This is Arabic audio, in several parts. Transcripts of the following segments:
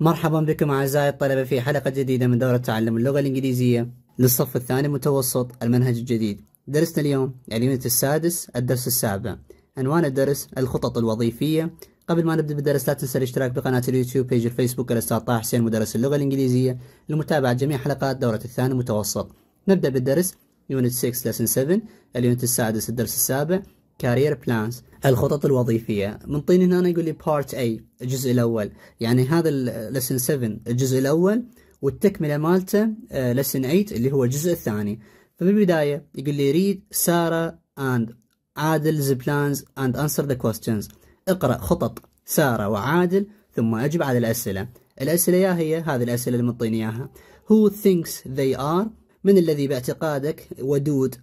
مرحبا بكم أعزائي الطلبة في حلقة جديدة من دورة تعلم اللغة الإنجليزية للصف الثاني متوسط المنهج الجديد درسنا اليوم اليونت السادس الدرس السابع عنوان الدرس الخطط الوظيفية قبل ما نبدأ بالدرس لا تنسى الاشتراك بقناة اليوتيوب بيج الفيسبوك الأستاذ طه حسين مدرس اللغة الإنجليزية لمتابعة جميع حلقات دورة الثاني متوسط نبدأ بالدرس يونت 6 لسن 7 اليونت السادس الدرس السابع كارير بلانز الخطط الوظيفية منطين هنا يقول لي بارت اي الجزء الأول يعني هذا لسن 7 الجزء الأول والتكملة مالته لسن آه، 8 اللي هو الجزء الثاني فبالبداية يقول لي ريد سارة اند عادل ذا بلانز اند انسر ذا كويستشنز اقرأ خطط سارة وعادل ثم أجب على الأسئلة الأسئلة يا هي هذه الأسئلة اللي منطيني إياها Who thinks they are من الذي باعتقادك ودود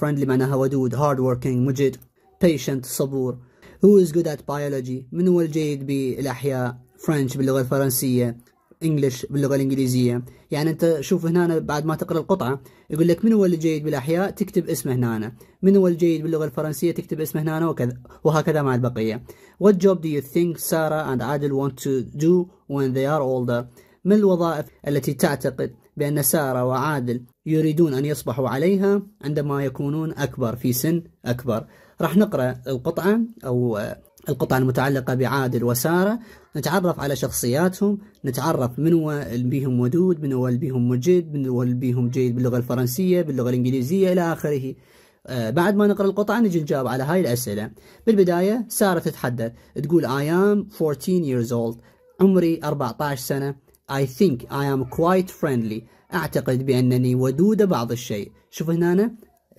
friendly معناها ودود hard working مجد patient صبور who is good at biology من هو الجيد بالأحياء French باللغة الفرنسية English باللغة الإنجليزية يعني أنت شوف هنا بعد ما تقرأ القطعة يقول لك من هو الجيد بالأحياء تكتب اسمه هنا من هو الجيد باللغة الفرنسية تكتب اسمه هنا وكذا وهكذا مع البقية What job do you think Sarah and Adil want to do when they are older ما الوظائف التي تعتقد بأن سارة وعادل يريدون أن يصبحوا عليها عندما يكونون أكبر في سن أكبر راح نقرأ القطعة أو آه، القطعه المتعلقة بعادل وسارة نتعرف على شخصياتهم نتعرف من هو بيهم ودود من هو بيهم مجد من هو بيهم جيد باللغة الفرنسية باللغة الإنجليزية إلى آخره آه، بعد ما نقرأ القطعة نجي نجاوب على هاي الأسئلة بالبداية سارة تتحدث تقول I am 14 years old عمري 14 سنة I think I am quite friendly أعتقد بأنني ودودة بعض الشيء شوف هنا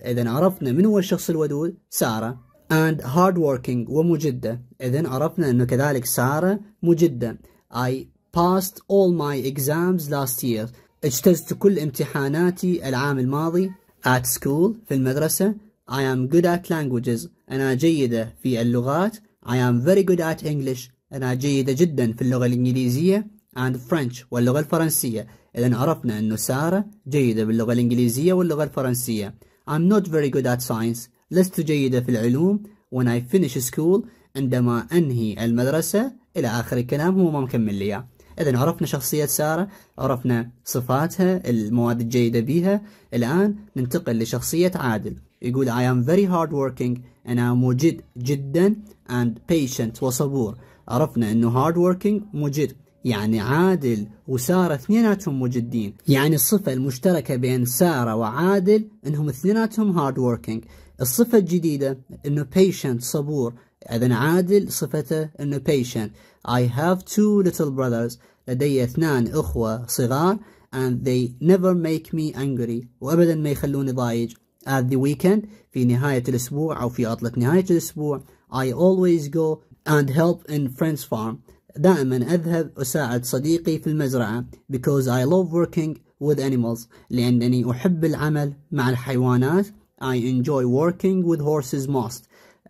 إذا عرفنا من هو الشخص الودود سارة and hardworking ومجدة إذا عرفنا أنه كذلك سارة مجدة I passed all my exams last year اجتزت كل امتحاناتي العام الماضي at school في المدرسة I am good at languages أنا جيدة في اللغات I am very good at English أنا جيدة جدا في اللغة الإنجليزية and French واللغة الفرنسية إذا عرفنا أنه سارة جيدة باللغة الإنجليزية واللغة الفرنسية I'm not very good at science. لست جيدة في العلوم. When I finish school عندما أنهي المدرسة إلى آخر الكلام هو ما مكمل لي إياه. إذا عرفنا شخصية سارة، عرفنا صفاتها، المواد الجيدة بها، الآن ننتقل لشخصية عادل. يقول I am very hard hardworking أنا مجد جدا and patient وصبور. عرفنا إنه hard working مجد يعني عادل وسارة اثنيناتهم مجدين يعني الصفة المشتركة بين سارة وعادل انهم اثنيناتهم هارد ووركينج الصفة الجديدة انه patient صبور اذا عادل صفته انه patient I have two little brothers لدي اثنان اخوة صغار and they never make me angry وابدا ما يخلوني ضايج at the weekend في نهاية الاسبوع او في عطلة نهاية الاسبوع I always go and help in friends farm دائما أذهب أساعد صديقي في المزرعة because I love working with animals لأنني أحب العمل مع الحيوانات I enjoy working with horses most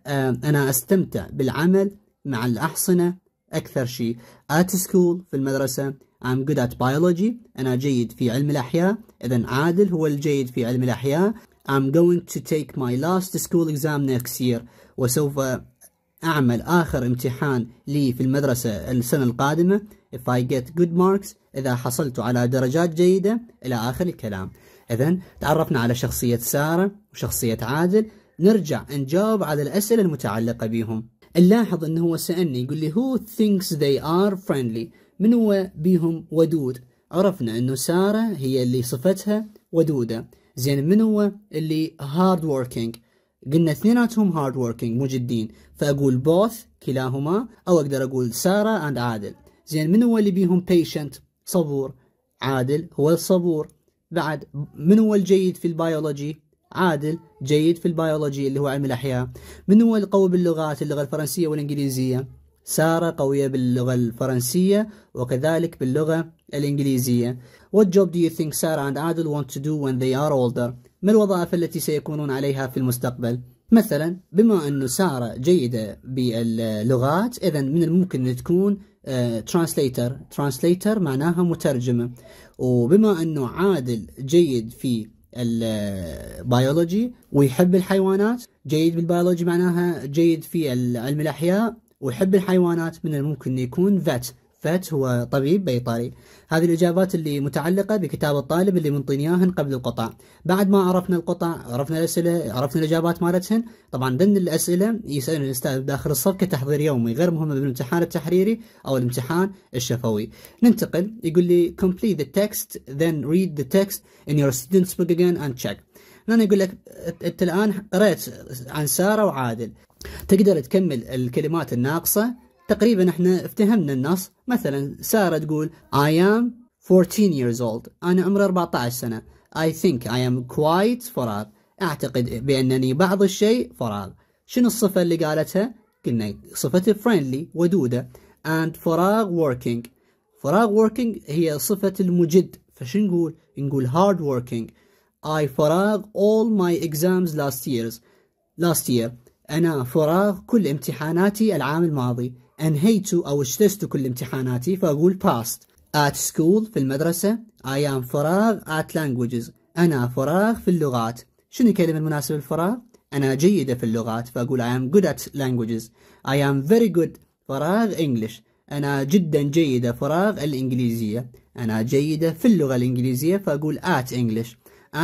آه، أنا أستمتع بالعمل مع الأحصنة أكثر شيء at school في المدرسة I'm good at biology أنا جيد في علم الأحياء إذا عادل هو الجيد في علم الأحياء I'm going to take my last school exam next year وسوف أعمل آخر امتحان لي في المدرسة السنة القادمة if I get good marks إذا حصلت على درجات جيدة إلى آخر الكلام إذا تعرفنا على شخصية سارة وشخصية عادل نرجع نجاوب على الأسئلة المتعلقة بهم نلاحظ أنه هو سألني يقول لي who thinks they are friendly من هو بيهم ودود عرفنا أنه سارة هي اللي صفتها ودودة زين من هو اللي hard working قلنا اثنيناتهم هارد وركينج مجدين فأقول both كلاهما أو أقدر أقول سارة and عادل زين من هو اللي بيهم patient صبور عادل هو الصبور بعد من هو الجيد في البيولوجي عادل جيد في البيولوجي اللي هو علم الأحياء من هو القوي باللغات اللغة الفرنسية والإنجليزية سارة قوية باللغة الفرنسية وكذلك باللغة الإنجليزية What job do you think Sarah and Adil want to do when they are older؟ ما الوظائف التي سيكونون عليها في المستقبل؟ مثلا بما أنه سارة جيدة باللغات إذا من الممكن أن تكون ترانسليتر آه، ترانسليتر معناها مترجمة وبما أنه عادل جيد في البيولوجي ويحب الحيوانات جيد بالبيولوجي معناها جيد في علم الأحياء ويحب الحيوانات من الممكن يكون فات فت هو طبيب بيطري هذه الإجابات اللي متعلقة بكتاب الطالب اللي منطينياهن قبل القطع بعد ما عرفنا القطع عرفنا الأسئلة عرفنا الإجابات مالتهن طبعا ضمن الأسئلة يسألون الأستاذ داخل الصف كتحضير يومي غير مهم بالامتحان التحريري أو الامتحان الشفوي ننتقل يقول لي complete the text then read the text in your student's book again and check انا يقول لك انت الان قرأت عن ساره وعادل تقدر تكمل الكلمات الناقصه تقريبا احنا افتهمنا النص مثلا سارة تقول I am 14 years old أنا عمري 14 سنة I think I am quite فراغ أعتقد بأنني بعض الشيء فراغ شنو الصفة اللي قالتها؟ قلنا صفة friendly ودودة and فراغ working فراغ working هي صفة المجد فشو نقول؟ نقول hard working I فراغ all my exams last years last year أنا فراغ كل امتحاناتي العام الماضي أنهيت أو اجتزت كل امتحاناتي فأقول past at school في المدرسة I am فراغ at languages أنا فراغ في اللغات شنو الكلمة المناسبة للفراغ؟ أنا جيدة في اللغات فأقول I am good at languages I am very good فراغ English أنا جدا جيدة فراغ الإنجليزية أنا جيدة في اللغة الإنجليزية فأقول at English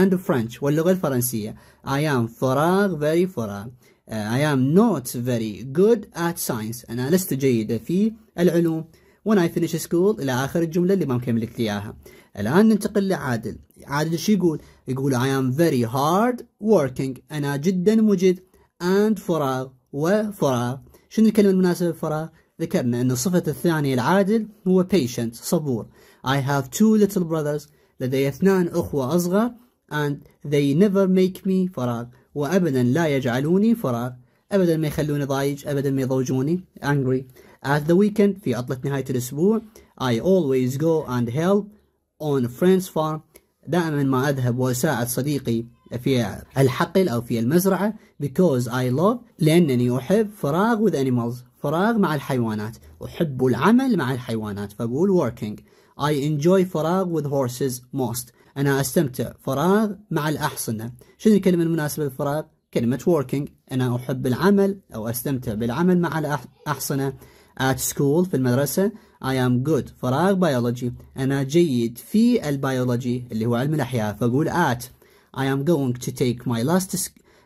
and French واللغة الفرنسية I am فراغ very فراغ آه، I am not very good at science أنا لست جيدة في العلوم when I finish school إلى آخر الجملة اللي ما مكملت لك إياها الآن ننتقل لعادل عادل شو يقول؟ يقول I am very hard working أنا جدا مجد and فراغ وفراغ شنو الكلمة المناسبة للفراغ؟ ذكرنا أن الصفة الثانية العادل هو patient صبور I have two little brothers لدي اثنان أخوة أصغر and they never make me فراغ وابدا لا يجعلوني فراغ ابدا ما يخلوني ضايج ابدا ما يضوجوني angry at the weekend في عطلة نهاية الاسبوع I always go and help on friend's farm دائما ما اذهب واساعد صديقي في الحقل او في المزرعة because I love لانني احب فراغ with animals فراغ مع الحيوانات احب العمل مع الحيوانات فاقول working I enjoy فراغ with horses most أنا أستمتع فراغ مع الأحصنة شنو الكلمة المناسبة للفراغ؟ كلمة working أنا أحب العمل أو أستمتع بالعمل مع الأحصنة at school في المدرسة I am good فراغ biology أنا جيد في البيولوجي اللي هو علم الأحياء فأقول at I am going to take my last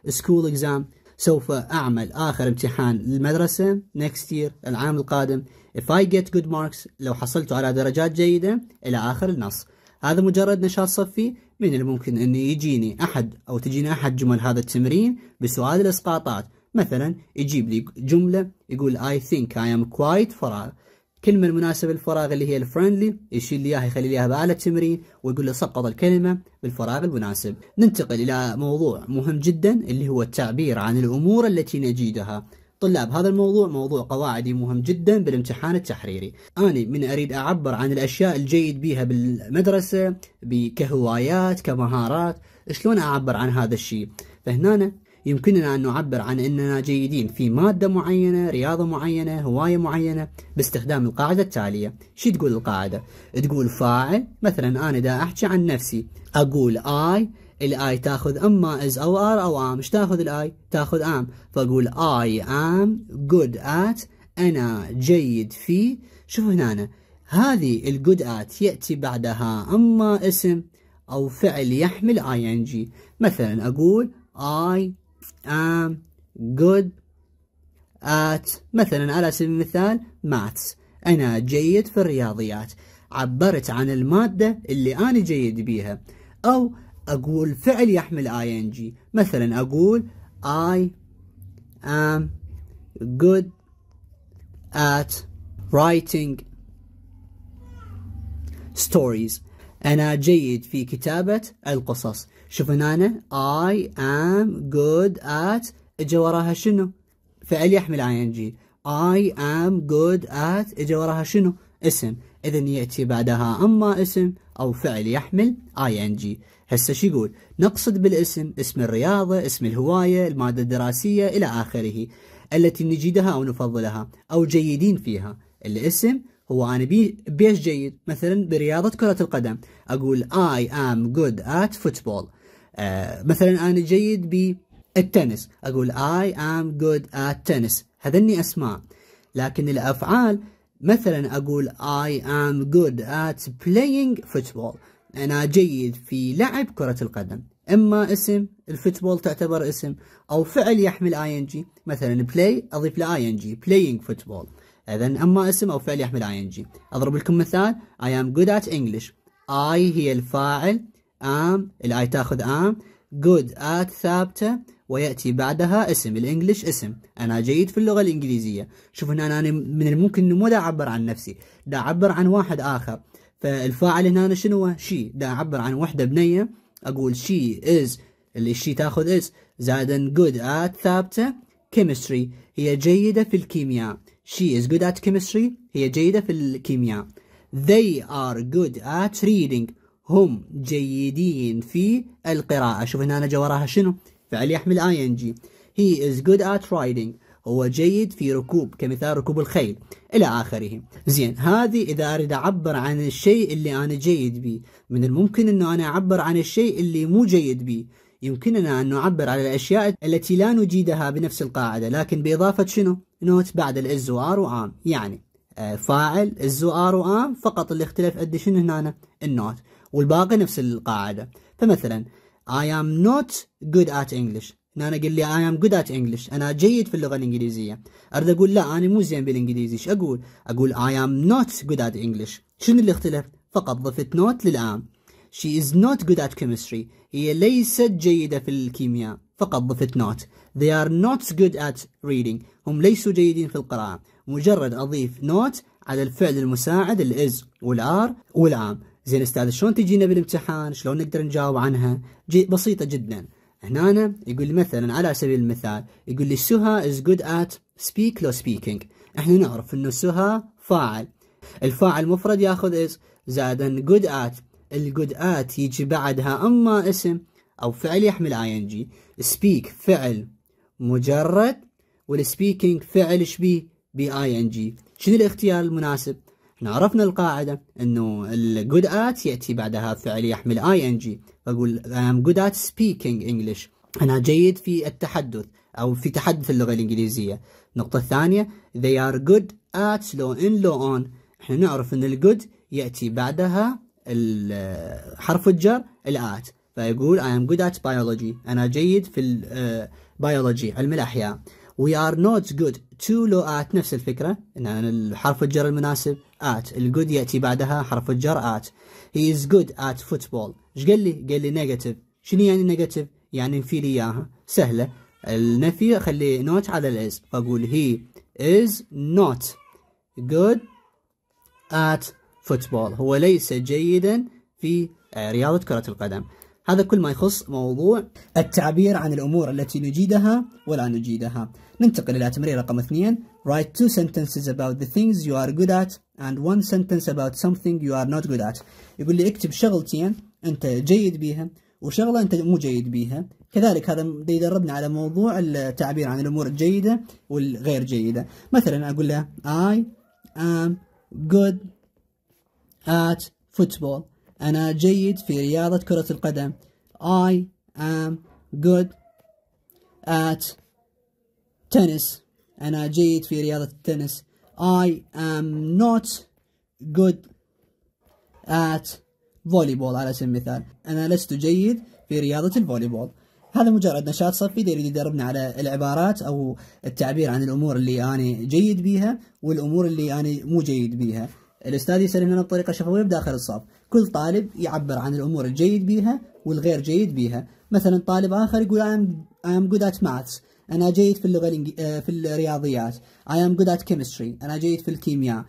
school exam سوف أعمل آخر امتحان للمدرسة next year العام القادم if I get good marks لو حصلت على درجات جيدة إلى آخر النص هذا مجرد نشاط صفي من الممكن أن يجيني أحد أو تجيني أحد جمل هذا التمرين بسؤال الإسقاطات مثلا يجيب لي جملة يقول I think I am quite فراغ الكلمة المناسبة للفراغ اللي هي الفرندلي يشيل لي اياها يخلي لي اياها بآلة تمرين ويقول له سقط الكلمة بالفراغ المناسب. ننتقل إلى موضوع مهم جدا اللي هو التعبير عن الأمور التي نجدها طلاب هذا الموضوع موضوع قواعدي مهم جدا بالامتحان التحريري أنا من أريد أعبر عن الأشياء الجيد بيها بالمدرسة كهوايات كمهارات شلون أعبر عن هذا الشيء فهنا يمكننا أن نعبر عن أننا جيدين في مادة معينة رياضة معينة هواية معينة باستخدام القاعدة التالية شو تقول القاعدة؟ تقول فاعل مثلا أنا دا أحكي عن نفسي أقول I الاي تاخذ اما از او ار او ام ايش تاخذ الاي تاخذ ام فاقول اي ام جود ات انا جيد في شوف هنا هذه الجود ات ياتي بعدها اما اسم او فعل يحمل اي ان جي مثلا اقول اي ام جود ات مثلا على سبيل المثال ماتس أنا جيد في الرياضيات عبرت عن المادة اللي أنا جيد بيها أو أقول فعل يحمل ing مثلا أقول I am good at writing stories أنا جيد في كتابة القصص شوف هنا I am good at إجا وراها شنو فعل يحمل ing I am good at إجا وراها شنو اسم إذا يأتي بعدها أما اسم أو فعل يحمل ing هسه شو يقول نقصد بالاسم اسم الرياضة اسم الهواية المادة الدراسية إلى آخره التي نجيدها أو نفضلها أو جيدين فيها الاسم هو أنا بي بيش جيد مثلا برياضة كرة القدم أقول I am good at football آه مثلا أنا جيد بالتنس أقول I am good at tennis هذني أسماء لكن الأفعال مثلا أقول I am good at playing football أنا جيد في لعب كرة القدم إما اسم الفوتبول تعتبر اسم أو فعل يحمل ing مثلا play أضيف له ing playing football إذا أما اسم أو فعل يحمل ing أضرب لكم مثال I am good at English I هي الفاعل am الآي تاخذ am good at ثابتة ويأتي بعدها اسم الإنجليش اسم أنا جيد في اللغة الإنجليزية شوف هنا أنا من الممكن أنه مو دا أعبر عن نفسي دا أعبر عن واحد آخر فالفاعل هنا شنو شي دا أعبر عن وحدة بنية أقول شي is اللي شي تاخذ is زائدا good at ثابتة chemistry هي جيدة في الكيمياء she is good at chemistry هي جيدة في الكيمياء they are good at reading هم جيدين في القراءة شوف هنا أنا جا وراها شنو فعل يحمل ing he is good at riding هو جيد في ركوب كمثال ركوب الخيل إلى آخره زين هذه إذا أريد أعبر عن الشيء اللي أنا جيد به من الممكن أنه أنا أعبر عن الشيء اللي مو جيد به يمكننا أن نعبر على الأشياء التي لا نجيدها بنفس القاعدة لكن بإضافة شنو؟ نوت بعد الإز وآر وآم يعني آه، فاعل إز وآر وآم فقط اللي اختلف قد شنو هنا النوت والباقي نفس القاعدة فمثلا I am not good at English أنا قال لي I am good at English أنا جيد في اللغة الإنجليزية أرد أقول لا أنا مو زين بالإنجليزي إيش أقول أقول I am not good at English شنو اللي اختلف فقط ضفت not للآن She is not good at chemistry هي ليست جيدة في الكيمياء فقط ضفت not They are not good at reading هم ليسوا جيدين في القراءة مجرد أضيف not على الفعل المساعد الإز والآر والعام زين استاذ شلون تجينا بالامتحان شلون نقدر نجاوب عنها جي بسيطه جدا هنا يقول مثلا على سبيل المثال يقول لي سوها از جود ات سبيك لو سبيكينج. احنا نعرف انه سوها فاعل الفاعل مفرد ياخذ از زائدا جود ات. الجود ات يجي بعدها اما اسم او فعل يحمل اي ان جي. سبيك فعل مجرد والسبيكينج فعل شبيه بي اي ان جي شنو الاختيار المناسب احنا عرفنا القاعدة انه الجود ات يأتي بعدها الفعل يحمل اي ان جي فاقول ام جود ات سبيكينج انجلش انا جيد في التحدث او في تحدث اللغة الانجليزية النقطة الثانية they are good at لو in لو on احنا نعرف ان الجود يأتي بعدها حرف الجر الات فيقول I am good at biology أنا جيد في البيولوجي آه، علم الأحياء وي ار نوت جود تو لو ات نفس الفكره ان حرف الجر المناسب ات الجود ياتي بعدها حرف الجر ات هي از جود ات فوتبول ايش قال لي؟ قال لي نيجاتيف شنو يعني نيجاتيف؟ يعني انفي لي اياها سهله النفي خلي نوت على الاز فاقول هي از نوت جود ات فوتبول هو ليس جيدا في رياضه كره القدم هذا كل ما يخص موضوع التعبير عن الأمور التي نجيدها ولا نجيدها ننتقل إلى تمرير رقم اثنين Write two sentences about the things you are good at and one sentence about something you are not good at يقول لي اكتب شغلتين أنت جيد بيها وشغلة أنت مو جيد بيها كذلك هذا يدربنا على موضوع التعبير عن الأمور الجيدة والغير جيدة مثلا أقول له I am good at football أنا جيد في رياضة كرة القدم I am good at تنس أنا جيد في رياضة التنس I am not good at volleyball على سبيل المثال أنا لست جيد في رياضة الفوليبول هذا مجرد نشاط صفي يريد يدربنا على العبارات أو التعبير عن الأمور اللي أنا جيد بيها والأمور اللي أنا مو جيد بيها الأستاذ يسلم لنا بطريقة شفوية بداخل الصف كل طالب يعبر عن الأمور الجيد بيها والغير جيد بيها مثلا طالب آخر يقول I am good at maths أنا جيد في اللغة آه، في الرياضيات I am good at chemistry أنا جيد في الكيمياء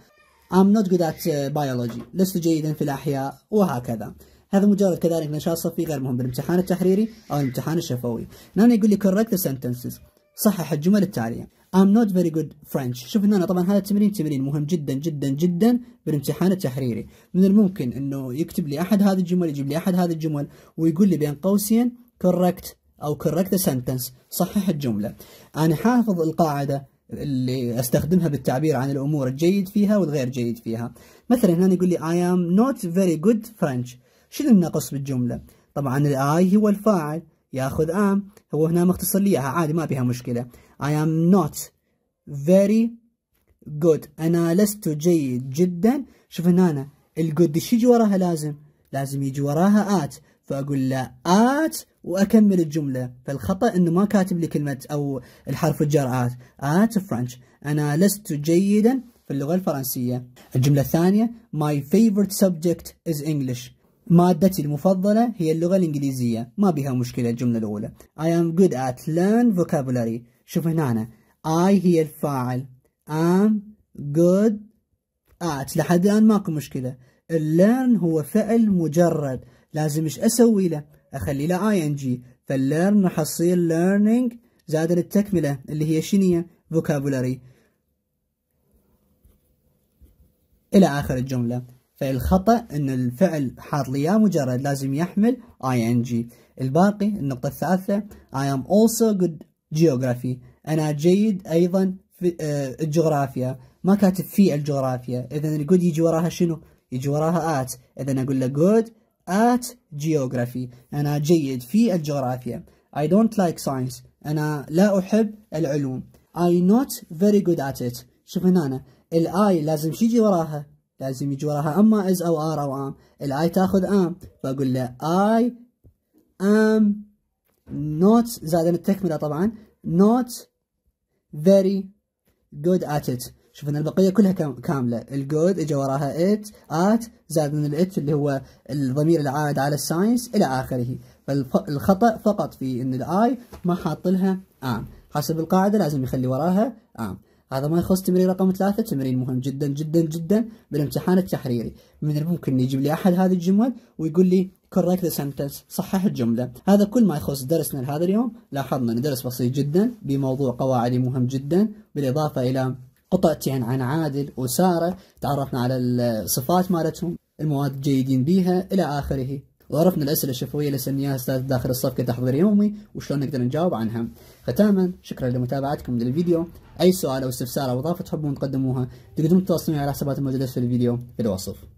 I'm not good at آه، biology لست جيدا في الأحياء وهكذا هذا مجرد كذلك نشاط صفي غير مهم بالامتحان التحريري أو الامتحان الشفوي هنا يقول لي correct the sentences صحح الجمل التالية I'm not very good French شوف هنا طبعا هذا التمرين تمرين مهم جدا جدا جدا بالامتحان التحريري من الممكن انه يكتب لي احد هذه الجمل يجيب لي احد هذه الجمل ويقول لي بين قوسين correct أو correct the sentence صحح الجملة أنا حافظ القاعدة اللي أستخدمها بالتعبير عن الأمور الجيد فيها والغير جيد فيها مثلا هنا يقول لي I am not very good French شنو النقص بالجملة طبعا الآي هو الفاعل ياخذ ام هو هنا مختصر لي عادي ما بها مشكله I am not very good انا لست جيد جدا شوف هنا أنا الجود ايش يجي وراها لازم لازم يجي وراها ات فاقول له ات واكمل الجمله فالخطا انه ما كاتب لي كلمه او الحرف الجر ات ات فرنش انا لست جيدا في اللغه الفرنسيه الجمله الثانيه ماي فيفورت سبجكت از انجلش مادتي المفضله هي اللغه الانجليزيه ما بها مشكله الجمله الاولى I am good at learn vocabulary شوف هنا أنا. I هي الفاعل am good at لحد الان ماكو مشكله الليرن هو فعل مجرد لازم ايش اسوي له اخلي له اي ان جي فالليرن حصير learning زاد التكملة اللي هي شنية vocabulary الى اخر الجمله فالخطا ان الفعل حاط لي مجرد لازم يحمل اي ان جي الباقي النقطه الثالثه I am also good geography انا جيد ايضا في آه، الجغرافيا ما كاتب في الجغرافيا اذا الجود يجي وراها شنو؟ يجي وراها ات اذا اقول له جود at geography أنا جيد في الجغرافيا I don't like science أنا لا أحب العلوم I not very good at it شوف هنا أنا الآي لازم شي يجي وراها لازم يجي وراها أما is أو are أو am الآي تاخذ am فأقول له I am not زادنا التكملة طبعا not very good at it شوف ان البقيه كلها كامله الجود اجى وراها ات ات زاد من الات اللي هو الضمير العائد على الساينس الى اخره فالخطا فقط في ان الاي ما حاط لها ام حسب القاعده لازم يخلي وراها ام هذا ما يخص تمرين رقم ثلاثة تمرين مهم جدا جدا جدا بالامتحان التحريري من الممكن يجيب لي أحد هذه الجمل ويقول لي correct the sentence صحح الجملة هذا كل ما يخص درسنا لهذا اليوم لاحظنا أن درس بسيط جدا بموضوع قواعدي مهم جدا بالإضافة إلى قطعتين عن عادل وسارة تعرفنا على الصفات مالتهم المواد الجيدين بيها إلى آخره وعرفنا الأسئلة الشفوية اللي سنيها أستاذ داخل الصف كتحضير يومي وشلون نقدر نجاوب عنها ختاما شكرا لمتابعتكم للفيديو أي سؤال أو استفسار أو إضافة تحبون تقدموها تقدرون تتواصلون على حسابات الموجودة في الفيديو بالوصف